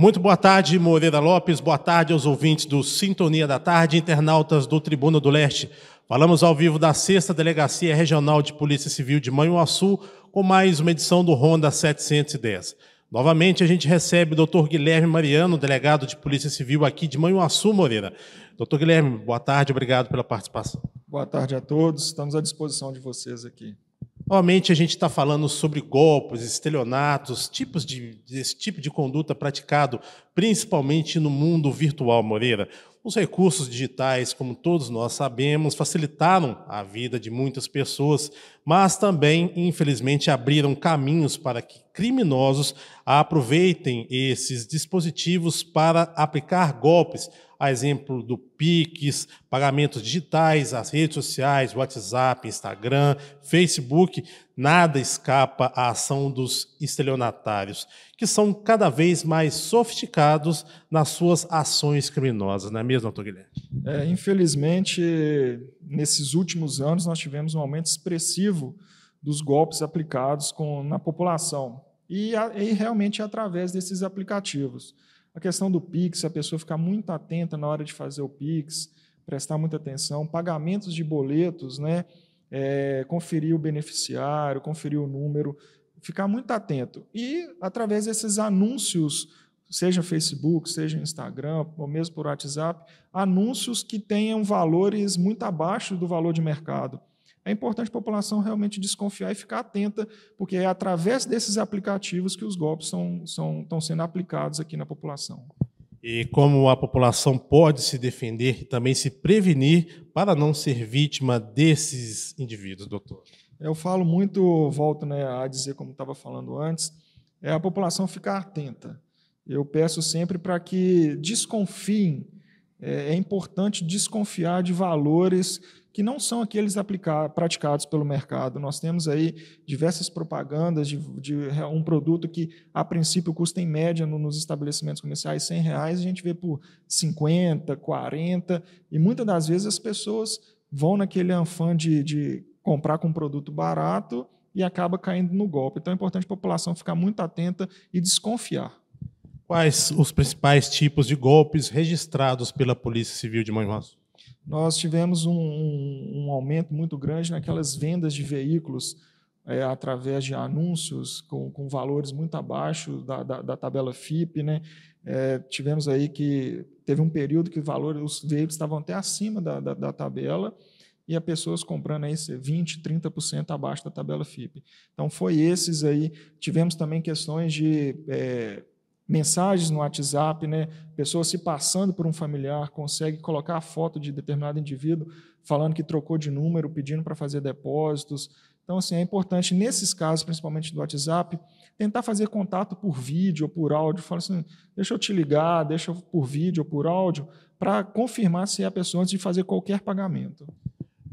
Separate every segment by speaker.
Speaker 1: Muito boa tarde, Moreira Lopes. Boa tarde aos ouvintes do Sintonia da Tarde, internautas do Tribuna do Leste. Falamos ao vivo da 6 Delegacia Regional de Polícia Civil de Manhuaçu, com mais uma edição do Ronda 710. Novamente, a gente recebe o Dr. Guilherme Mariano, delegado de Polícia Civil aqui de Manhuaçu, Moreira. Dr. Guilherme, boa tarde, obrigado pela participação.
Speaker 2: Boa tarde a todos, estamos à disposição de vocês aqui.
Speaker 1: Normalmente a gente está falando sobre golpes, estelionatos, tipos de, desse tipo de conduta praticado, principalmente no mundo virtual, Moreira. Os recursos digitais, como todos nós sabemos, facilitaram a vida de muitas pessoas, mas também, infelizmente, abriram caminhos para que criminosos aproveitem esses dispositivos para aplicar golpes, a exemplo do Pix, pagamentos digitais, as redes sociais, WhatsApp, Instagram, Facebook, nada escapa à ação dos estelionatários, que são cada vez mais sofisticados nas suas ações criminosas, não é mesmo, doutor Guilherme?
Speaker 2: É, infelizmente, nesses últimos anos, nós tivemos um aumento expressivo dos golpes aplicados com, na população. E, a, e realmente é através desses aplicativos. A questão do Pix, a pessoa ficar muito atenta na hora de fazer o Pix, prestar muita atenção, pagamentos de boletos, né? É, conferir o beneficiário, conferir o número, ficar muito atento. E através desses anúncios seja Facebook, seja Instagram, ou mesmo por WhatsApp, anúncios que tenham valores muito abaixo do valor de mercado. É importante a população realmente desconfiar e ficar atenta, porque é através desses aplicativos que os golpes são, são, estão sendo aplicados aqui na população.
Speaker 1: E como a população pode se defender e também se prevenir para não ser vítima desses indivíduos, doutor?
Speaker 2: Eu falo muito, volto né, a dizer como estava falando antes, é a população ficar atenta. Eu peço sempre para que desconfiem. É, é, importante desconfiar de valores que não são aqueles aplicar, praticados pelo mercado. Nós temos aí diversas propagandas de, de é, um produto que, a princípio, custa em média no, nos estabelecimentos comerciais 100 reais, a gente vê por 50, 40, e muitas das vezes as pessoas vão naquele anfã de, de comprar com um produto barato e acaba caindo no golpe. Então é importante a população ficar muito atenta e desconfiar. Quais
Speaker 1: os principais tipos de golpes registrados pela Polícia Civil de Manhuaçu?
Speaker 2: Nós tivemos um, um, um, aumento muito grande naquelas vendas de veículos é, através de anúncios com, com, valores muito abaixo da, da, da tabela FIP. Né? É, tivemos aí que teve um período que o valor, os veículos estavam até acima da, da, da tabela e a pessoas comprando aí 20%, 30% abaixo da tabela FIP. Então, foi esses aí. Tivemos também questões de é, mensagens no WhatsApp, né? pessoas se passando por um familiar, consegue colocar a foto de determinado indivíduo falando que trocou de número, pedindo para fazer depósitos. Então, assim, é importante, nesses casos, principalmente do WhatsApp, tentar fazer contato por vídeo ou por áudio. Fala assim, deixa eu te ligar, deixa por vídeo ou por áudio, para confirmar se é a pessoa antes de fazer qualquer pagamento.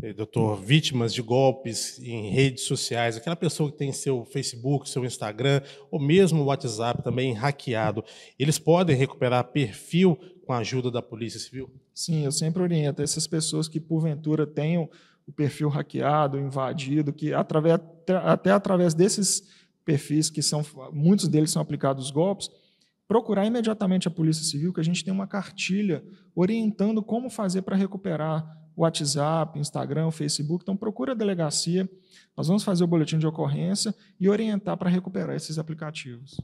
Speaker 1: Eh, doutor, vítimas de golpes em redes sociais, aquela pessoa que tem seu Facebook, seu Instagram, ou mesmo o WhatsApp também hackeado, eles podem recuperar perfil com a ajuda da Polícia Civil?
Speaker 2: Sim, eu sempre oriento essas pessoas que porventura tenham o perfil hackeado, invadido, que através, até através desses perfis, que são muitos deles são aplicados golpes, procurar imediatamente a Polícia Civil, que a gente tem uma cartilha orientando como fazer para recuperar WhatsApp, Instagram, Facebook. Então, procura a delegacia, nós vamos fazer o boletim de ocorrência e orientar para recuperar esses aplicativos.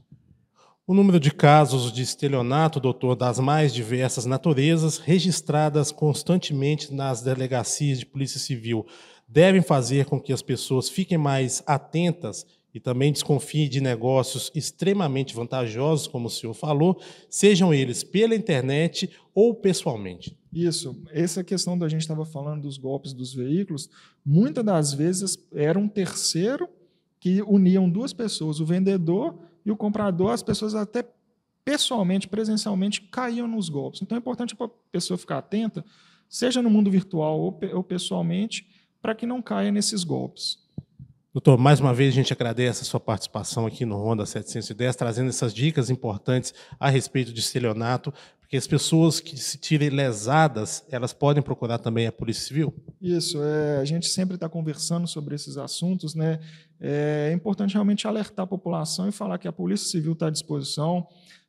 Speaker 1: O número de casos de estelionato, doutor, das mais diversas naturezas, registradas constantemente nas delegacias de polícia civil, devem fazer com que as pessoas fiquem mais atentas e também desconfie de negócios extremamente vantajosos, como o senhor falou,
Speaker 2: sejam eles pela internet ou pessoalmente. Isso, essa é questão da gente estava falando dos golpes dos veículos, muitas das vezes era um terceiro que uniam duas pessoas, o vendedor e o comprador, as pessoas até pessoalmente, presencialmente, caíam nos golpes. Então é importante para a pessoa ficar atenta, seja no mundo virtual ou pessoalmente, para que não caia nesses golpes.
Speaker 1: Doutor, mais uma vez a gente agradece a sua participação aqui no Ronda 710, trazendo essas dicas importantes a respeito de estelionato, porque as pessoas que se tirem lesadas, elas podem procurar também a Polícia
Speaker 2: Civil? Isso, é, a gente sempre está conversando sobre esses assuntos, né? É importante realmente alertar a população e falar que a Polícia Civil está à disposição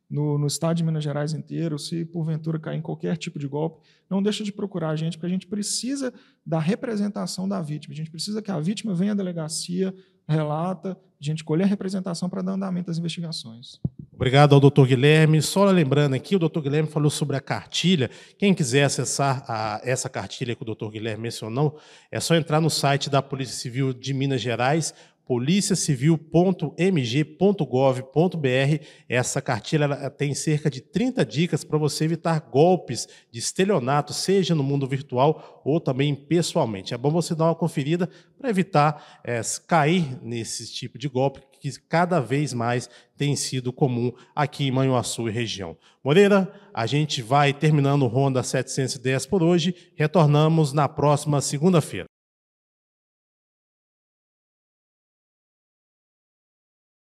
Speaker 2: no, no, estado de Minas Gerais inteiro, se porventura cair em qualquer tipo de golpe, não deixa de procurar a gente, porque a gente precisa da representação da vítima. A gente precisa que a vítima venha à delegacia, relata, a gente colher a representação para dar andamento às investigações.
Speaker 1: Obrigado ao doutor Guilherme. Só lembrando aqui, o doutor Guilherme falou sobre a cartilha. Quem quiser acessar a, essa cartilha que o doutor Guilherme mencionou, é só entrar no site da Polícia Civil de Minas Gerais policiacivil.mg.gov.br. Essa cartilha tem cerca de 30 dicas para você evitar golpes de estelionato, seja no mundo virtual ou também pessoalmente. É bom você dar uma conferida para evitar é, cair nesse tipo de golpe que cada vez mais tem sido comum aqui em Manhuaçu e região. Moreira, a gente vai terminando o Honda 710 por hoje. Retornamos na
Speaker 2: próxima segunda-feira.